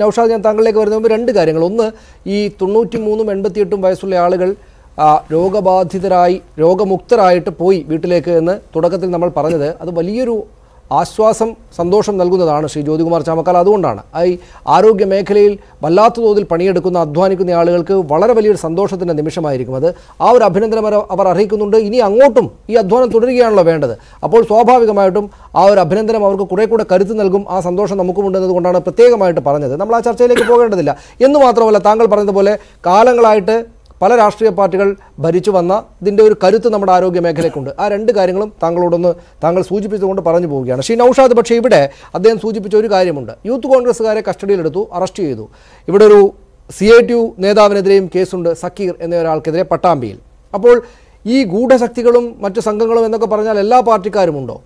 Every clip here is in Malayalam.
നൗഷാദ് ഞാൻ താങ്കളിലേക്ക് വരുന്ന രണ്ട് കാര്യങ്ങൾ ഒന്ന് ഈ തൊണ്ണൂറ്റി മൂന്നും എൺപത്തിയെട്ടും വയസ്സുള്ള ആളുകൾ രോഗബാധിതരായി രോഗമുക്തരായിട്ട് പോയി വീട്ടിലേക്ക് എന്ന് തുടക്കത്തിൽ നമ്മൾ പറഞ്ഞത് അത് വലിയൊരു ആശ്വാസം സന്തോഷം നൽകുന്നതാണ് ശ്രീ ജ്യോതികുമാർ ചാമക്കാൽ അതുകൊണ്ടാണ് ഈ ആരോഗ്യ മേഖലയിൽ വല്ലാത്ത തോതിൽ പണിയെടുക്കുന്ന അധ്വാനിക്കുന്ന ആളുകൾക്ക് വളരെ വലിയൊരു സന്തോഷത്തിൻ്റെ നിമിഷമായിരിക്കും അത് ആ ഒരു അഭിനന്ദനം അവർ അറിയിക്കുന്നുണ്ട് ഇനി അങ്ങോട്ടും ഈ അധ്വാനം തുടരുകയാണല്ലോ വേണ്ടത് അപ്പോൾ സ്വാഭാവികമായിട്ടും ആ ഒരു അഭിനന്ദനം അവർക്ക് കുറെ കൂടെ കരുത്ത് നൽകും ആ സന്തോഷം നമുക്കുമുണ്ടെന്നതുകൊണ്ടാണ് പ്രത്യേകമായിട്ട് പറഞ്ഞത് നമ്മൾ ആ ചർച്ചയിലേക്ക് പോകേണ്ടതില്ല എന്ന് മാത്രമല്ല താങ്കൾ പറഞ്ഞതുപോലെ കാലങ്ങളായിട്ട് പല രാഷ്ട്രീയ പാർട്ടികൾ ഭരിച്ചു വന്ന ഇതിൻ്റെ ഒരു കരുത്ത് നമ്മുടെ ആരോഗ്യ മേഖലയ്ക്കുണ്ട് ആ രണ്ട് കാര്യങ്ങളും താങ്കളോടൊന്ന് താങ്കൾ സൂചിപ്പിച്ചുകൊണ്ട് പറഞ്ഞു പോവുകയാണ് ശ്രീ നൌഷാദ് പക്ഷേ ഇവിടെ അദ്ദേഹം സൂചിപ്പിച്ച ഒരു കാര്യമുണ്ട് യൂത്ത് കോൺഗ്രസ്സുകാരെ കസ്റ്റഡിയിലെടുത്തു അറസ്റ്റ് ചെയ്തു ഇവിടെ ഒരു സി ഐ ടി യു നേതാവിനെതിരെയും കേസുണ്ട് സക്കീർ എന്നൊരാൾക്കെതിരെ പട്ടാമ്പിയിൽ അപ്പോൾ ഈ ഗൂഢശക്തികളും മറ്റ് സംഘങ്ങളും എന്നൊക്കെ പറഞ്ഞാൽ എല്ലാ പാർട്ടിക്കാരുമുണ്ടോ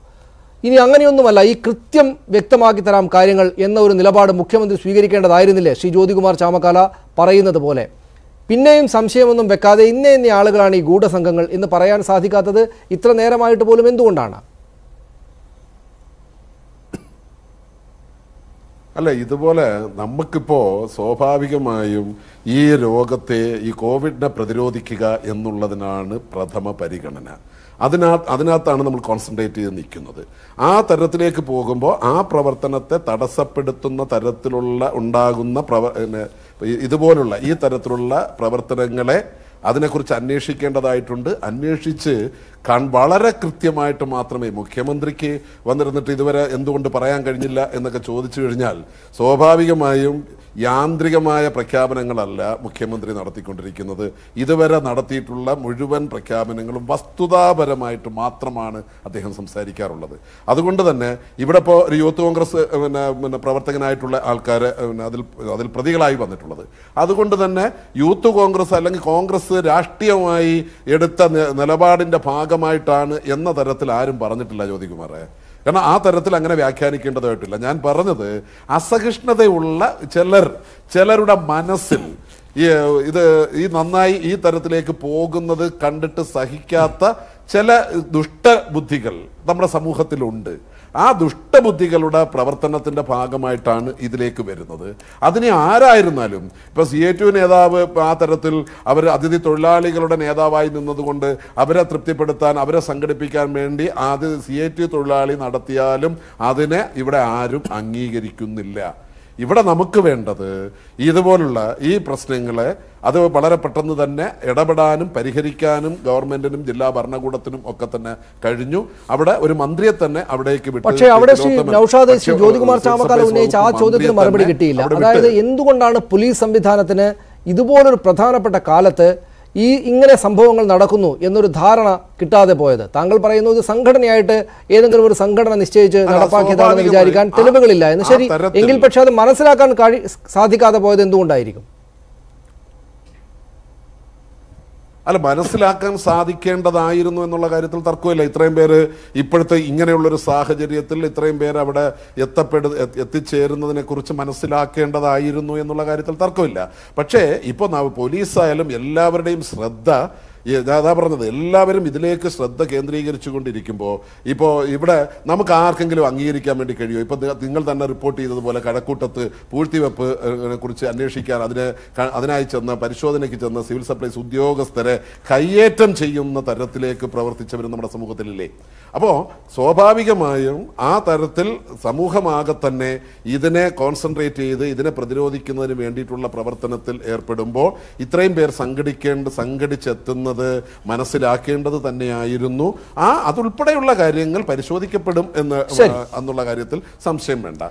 ഇനി അങ്ങനെയൊന്നുമല്ല ഈ കൃത്യം വ്യക്തമാക്കി തരാം കാര്യങ്ങൾ എന്ന ഒരു നിലപാട് മുഖ്യമന്ത്രി സ്വീകരിക്കേണ്ടതായിരുന്നില്ലേ ശ്രീ ജ്യോതികുമാർ ചാമക്കാല പറയുന്നത് പോലെ പിന്നെയും സംശയമൊന്നും വെക്കാതെ ഇന്നേ ഇന്നേ ആളുകളാണ് ഈ ഗൂഢസംഘങ്ങൾ എന്ന് പറയാൻ സാധിക്കാത്തത് ഇത്ര നേരമായിട്ട് പോലും എന്തുകൊണ്ടാണ് അല്ല ഇതുപോലെ നമുക്കിപ്പോൾ സ്വാഭാവികമായും ഈ രോഗത്തെ ഈ കോവിഡിനെ പ്രതിരോധിക്കുക എന്നുള്ളതിനാണ് പ്രഥമ പരിഗണന അതിനാ അതിനകത്താണ് നമ്മൾ കോൺസെൻട്രേറ്റ് ചെയ്ത് നിൽക്കുന്നത് ആ തരത്തിലേക്ക് പോകുമ്പോൾ ആ പ്രവർത്തനത്തെ തടസ്സപ്പെടുത്തുന്ന തരത്തിലുള്ള ഉണ്ടാകുന്ന പ്രവർ ഇതുപോലുള്ള ഈ തരത്തിലുള്ള പ്രവർത്തനങ്ങളെ അതിനെക്കുറിച്ച് അന്വേഷിക്കേണ്ടതായിട്ടുണ്ട് അന്വേഷിച്ച് കാരണം വളരെ കൃത്യമായിട്ട് മാത്രമേ മുഖ്യമന്ത്രിക്ക് വന്നിരുന്നിട്ട് ഇതുവരെ എന്തുകൊണ്ട് പറയാൻ കഴിഞ്ഞില്ല എന്നൊക്കെ ചോദിച്ചു കഴിഞ്ഞാൽ സ്വാഭാവികമായും യാന്ത്രികമായ പ്രഖ്യാപനങ്ങളല്ല മുഖ്യമന്ത്രി നടത്തിക്കൊണ്ടിരിക്കുന്നത് ഇതുവരെ നടത്തിയിട്ടുള്ള മുഴുവൻ പ്രഖ്യാപനങ്ങളും വസ്തുതാപരമായിട്ട് മാത്രമാണ് അദ്ദേഹം സംസാരിക്കാറുള്ളത് അതുകൊണ്ട് തന്നെ ഇവിടെ ഇപ്പോൾ ഒരു യൂത്ത് കോൺഗ്രസ് പിന്നെ പിന്നെ പ്രവർത്തകനായിട്ടുള്ള ആൾക്കാർ അതിൽ അതിൽ പ്രതികളായി വന്നിട്ടുള്ളത് അതുകൊണ്ട് തന്നെ യൂത്ത് കോൺഗ്രസ് അല്ലെങ്കിൽ കോൺഗ്രസ് രാഷ്ട്രീയമായി എടുത്ത നിലപാടിൻ്റെ ഭാഗം ഭാഗമായിട്ടാണ് എന്ന തരത്തിൽ ആരും പറഞ്ഞിട്ടില്ല ജ്യോതികുമാറെ കാരണം ആ തരത്തിൽ അങ്ങനെ വ്യാഖ്യാനിക്കേണ്ടതായിട്ടില്ല ഞാൻ പറഞ്ഞത് അസഹിഷ്ണുതയുള്ള ചിലർ ചിലരുടെ മനസ്സിൽ ഇത് ഈ നന്നായി ഈ തരത്തിലേക്ക് പോകുന്നത് കണ്ടിട്ട് സഹിക്കാത്ത ചില ദുഷ്ടബുദ്ധികൾ നമ്മുടെ സമൂഹത്തിലുണ്ട് ആ ദുഷ്ടബുദ്ധികളുടെ പ്രവർത്തനത്തിൻ്റെ ഭാഗമായിട്ടാണ് ഇതിലേക്ക് വരുന്നത് അതിനെ ആരായിരുന്നാലും ഇപ്പോൾ സി എ ടു നേതാവ് ആ തരത്തിൽ അവർ അതിഥി തൊഴിലാളികളുടെ നേതാവായി നിന്നതുകൊണ്ട് അവരെ തൃപ്തിപ്പെടുത്താൻ അവരെ സംഘടിപ്പിക്കാൻ വേണ്ടി ആദ്യ സി എ ടു തൊഴിലാളി നടത്തിയാലും അതിനെ ഇവിടെ ആരും അംഗീകരിക്കുന്നില്ല ഇവിടെ നമുക്ക് വേണ്ടത് ഇതുപോലുള്ള ഈ പ്രശ്നങ്ങളെ അത് വളരെ പെട്ടെന്ന് തന്നെ ഇടപെടാനും പരിഹരിക്കാനും ഗവൺമെന്റിനും ജില്ലാ ഭരണകൂടത്തിനും ഒക്കെ തന്നെ കഴിഞ്ഞു അവിടെ ഒരു മന്ത്രിയെ തന്നെ അവിടേക്ക് വിട്ടു പക്ഷേ അവിടെ ജ്യോതികുമാർ ഉന്നയിച്ച ആ ചോദ്യത്തിന് മറുപടി കിട്ടിയില്ല അതായത് എന്തുകൊണ്ടാണ് പോലീസ് സംവിധാനത്തിന് ഇതുപോലൊരു പ്രധാനപ്പെട്ട കാലത്ത് ഈ ഇങ്ങനെ സംഭവങ്ങൾ നടക്കുന്നു എന്നൊരു ധാരണ കിട്ടാതെ പോയത് താങ്കൾ പറയുന്നു ഒരു സംഘടനയായിട്ട് ഏതെങ്കിലും ഒരു സംഘടന നിശ്ചയിച്ച് നടപ്പാക്കിയതാണെന്ന് വിചാരിക്കാൻ തെളിവുകളില്ല എന്ന് ശരി എങ്കിൽ പക്ഷെ അത് മനസ്സിലാക്കാൻ കഴി സാധിക്കാതെ പോയത് എന്തുകൊണ്ടായിരിക്കും അല്ല മനസ്സിലാക്കാൻ സാധിക്കേണ്ടതായിരുന്നു എന്നുള്ള കാര്യത്തിൽ തർക്കമില്ല ഇത്രയും പേര് ഇപ്പോഴത്തെ ഇങ്ങനെയുള്ളൊരു സാഹചര്യത്തിൽ ഇത്രയും പേര് അവിടെ എത്തപ്പെടു എത്തിച്ചേരുന്നതിനെ കുറിച്ച് മനസ്സിലാക്കേണ്ടതായിരുന്നു എന്നുള്ള കാര്യത്തിൽ തർക്കമില്ല പക്ഷേ ഇപ്പോൾ പോലീസായാലും എല്ലാവരുടെയും ശ്രദ്ധ അതാ പറഞ്ഞത് എല്ലാവരും ഇതിലേക്ക് ശ്രദ്ധ കേന്ദ്രീകരിച്ചു കൊണ്ടിരിക്കുമ്പോൾ ഇപ്പോൾ ഇവിടെ നമുക്ക് ആർക്കെങ്കിലും അംഗീകരിക്കാൻ വേണ്ടി കഴിയുമോ ഇപ്പോൾ നിങ്ങൾ തന്നെ റിപ്പോർട്ട് ചെയ്തതുപോലെ കഴക്കൂട്ടത്ത് പൂഴ്ത്തിവെപ്പ് കുറിച്ച് അന്വേഷിക്കാൻ അതിന് അതിനായി ചെന്ന പരിശോധനയ്ക്ക് ചെന്ന സിവിൽ സപ്ലൈസ് ഉദ്യോഗസ്ഥരെ കയ്യേറ്റം ചെയ്യുന്ന തരത്തിലേക്ക് പ്രവർത്തിച്ചവരും നമ്മുടെ സമൂഹത്തിലില്ലേ അപ്പോൾ സ്വാഭാവികമായും ആ തരത്തിൽ സമൂഹമാകെ തന്നെ ഇതിനെ കോൺസെൻട്രേറ്റ് ചെയ്ത് ഇതിനെ പ്രതിരോധിക്കുന്നതിന് വേണ്ടിയിട്ടുള്ള പ്രവർത്തനത്തിൽ ഏർപ്പെടുമ്പോൾ ഇത്രയും പേർ സംഘടിക്കേണ്ട സംഘടിച്ചെത്തുന്നത് മനസ്സിലാക്കേണ്ടത് തന്നെയായിരുന്നു ആ അതുൾപ്പെടെയുള്ള കാര്യങ്ങൾ പരിശോധിക്കപ്പെടും എന്ന് എന്നുള്ള കാര്യത്തിൽ സംശയം വേണ്ട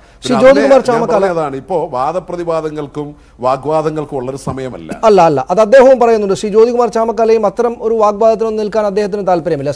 അതാണ് ഇപ്പോ വാദപ്രതിവാദങ്ങൾക്കും വാഗ്വാദങ്ങൾക്കും ഉള്ളൊരു സമയമല്ല അല്ല അല്ല അത് അദ്ദേഹവും പറയുന്നുണ്ട് ശ്രീ ജ്യോതികുമാർ ചാമക്കാലയും അത്തരം ഒരു വാഗ്വാദത്തിനൊന്നും നിൽക്കാൻ അദ്ദേഹത്തിന് താല്പര്യമില്ല